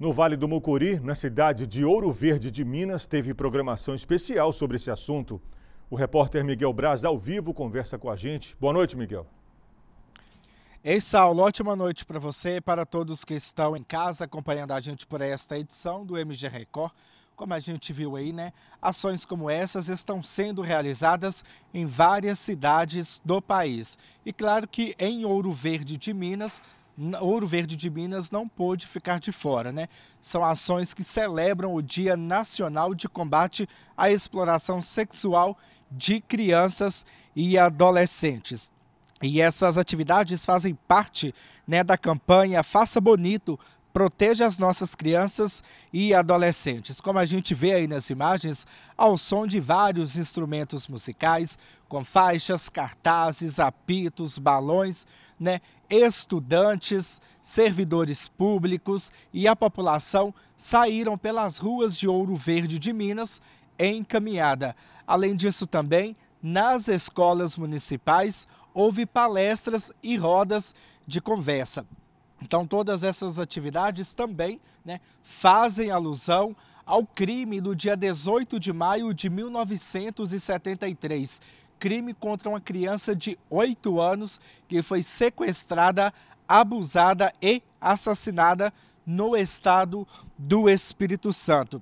No Vale do Mucuri, na cidade de Ouro Verde de Minas, teve programação especial sobre esse assunto. O repórter Miguel Braz, ao vivo, conversa com a gente. Boa noite, Miguel. Ei, Saulo, ótima noite para você e para todos que estão em casa acompanhando a gente por esta edição do MG Record. Como a gente viu aí, né? Ações como essas estão sendo realizadas em várias cidades do país. E claro que em Ouro Verde de Minas Ouro Verde de Minas não pôde ficar de fora, né? São ações que celebram o Dia Nacional de Combate à Exploração Sexual de Crianças e Adolescentes. E essas atividades fazem parte né, da campanha Faça Bonito proteja as nossas crianças e adolescentes. Como a gente vê aí nas imagens, ao som de vários instrumentos musicais, com faixas, cartazes, apitos, balões, né? estudantes, servidores públicos e a população saíram pelas ruas de Ouro Verde de Minas em caminhada. Além disso, também nas escolas municipais houve palestras e rodas de conversa. Então, todas essas atividades também né, fazem alusão ao crime do dia 18 de maio de 1973. Crime contra uma criança de 8 anos que foi sequestrada, abusada e assassinada no estado do Espírito Santo.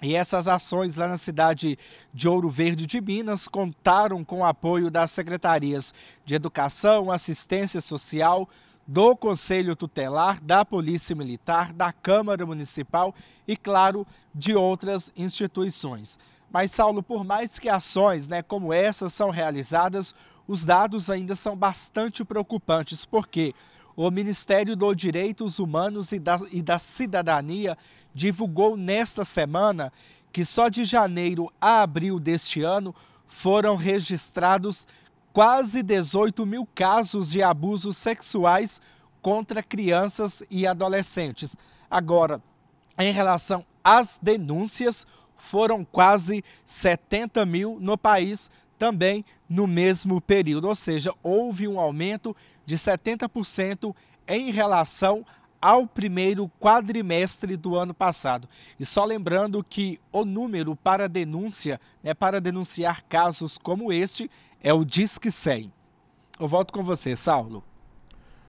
E essas ações lá na cidade de Ouro Verde de Minas contaram com o apoio das secretarias de Educação, Assistência Social, do Conselho Tutelar, da Polícia Militar, da Câmara Municipal e, claro, de outras instituições. Mas, Saulo, por mais que ações né, como essas são realizadas, os dados ainda são bastante preocupantes, porque o Ministério dos Direitos Humanos e da, e da Cidadania divulgou nesta semana que só de janeiro a abril deste ano foram registrados quase 18 mil casos de abusos sexuais contra crianças e adolescentes. Agora, em relação às denúncias, foram quase 70 mil no país também no mesmo período, ou seja, houve um aumento de 70% em relação ao primeiro quadrimestre do ano passado. E só lembrando que o número para denúncia, né, para denunciar casos como este, é o Disque 100. Eu volto com você, Saulo.